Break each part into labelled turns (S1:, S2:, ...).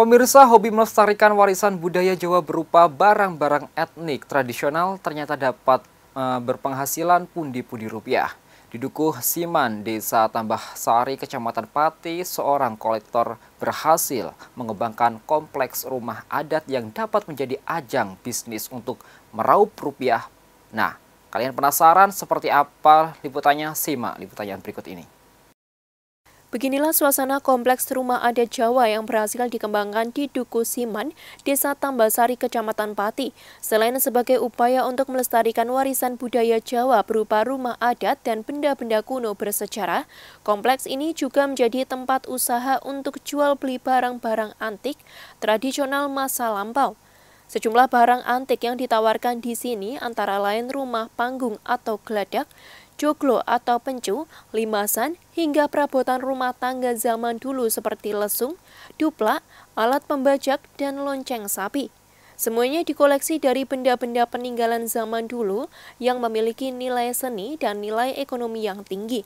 S1: Pemirsa, hobi melestarikan warisan budaya Jawa berupa barang-barang etnik tradisional ternyata dapat e, berpenghasilan pundi-pundi rupiah. Di Dukuh Siman, Desa Tambah Sari, Kecamatan Pati, seorang kolektor berhasil mengembangkan kompleks rumah adat yang dapat menjadi ajang bisnis untuk meraup rupiah. Nah, kalian penasaran seperti apa liputannya? Simak liputannya berikut ini.
S2: Beginilah suasana kompleks rumah adat Jawa yang berhasil dikembangkan di Duku Siman, Desa Tambasari, Kecamatan Pati. Selain sebagai upaya untuk melestarikan warisan budaya Jawa berupa rumah adat dan benda-benda kuno bersejarah, kompleks ini juga menjadi tempat usaha untuk jual beli barang-barang antik tradisional masa lampau. Sejumlah barang antik yang ditawarkan di sini antara lain rumah panggung atau geladak, joglo atau pencu, limasan, hingga perabotan rumah tangga zaman dulu seperti lesung, dupla, alat pembajak, dan lonceng sapi. Semuanya dikoleksi dari benda-benda peninggalan zaman dulu yang memiliki nilai seni dan nilai ekonomi yang tinggi.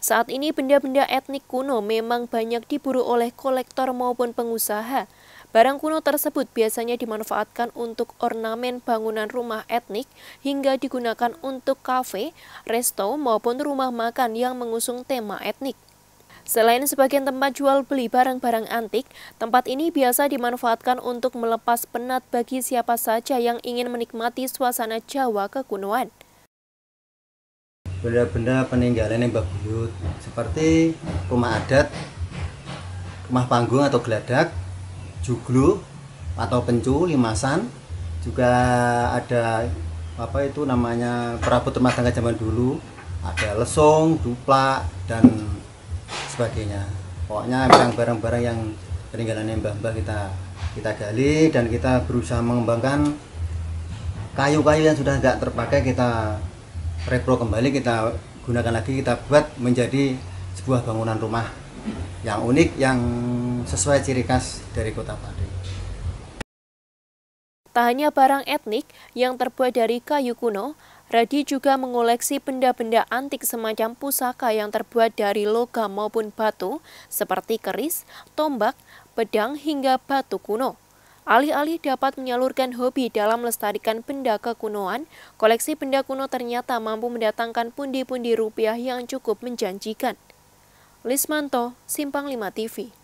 S2: Saat ini benda-benda etnik kuno memang banyak diburu oleh kolektor maupun pengusaha, Barang kuno tersebut biasanya dimanfaatkan untuk ornamen bangunan rumah etnik hingga digunakan untuk kafe, resto, maupun rumah makan yang mengusung tema etnik. Selain sebagian tempat jual beli barang-barang antik, tempat ini biasa dimanfaatkan untuk melepas penat bagi siapa saja yang ingin menikmati suasana Jawa kekunoan.
S3: Benda-benda peninggalan yang bagus seperti rumah adat, rumah panggung atau geladak, juglu atau pencu limasan juga ada apa itu namanya perabot rumah tangga zaman dulu ada lesung dupla dan sebagainya pokoknya barang-barang yang peninggalan mbah-mbah kita kita gali dan kita berusaha mengembangkan kayu-kayu yang sudah tidak terpakai kita repro kembali kita gunakan lagi kita buat menjadi sebuah bangunan rumah yang unik yang sesuai ciri khas dari kota Padri.
S2: Tak hanya barang etnik yang terbuat dari kayu kuno, Radi juga mengoleksi benda-benda antik semacam pusaka yang terbuat dari logam maupun batu, seperti keris, tombak, pedang, hingga batu kuno. Alih-alih dapat menyalurkan hobi dalam melestarikan benda kekunoan, koleksi benda kuno ternyata mampu mendatangkan pundi-pundi rupiah yang cukup menjanjikan. Lismanto, Simpang 5 TV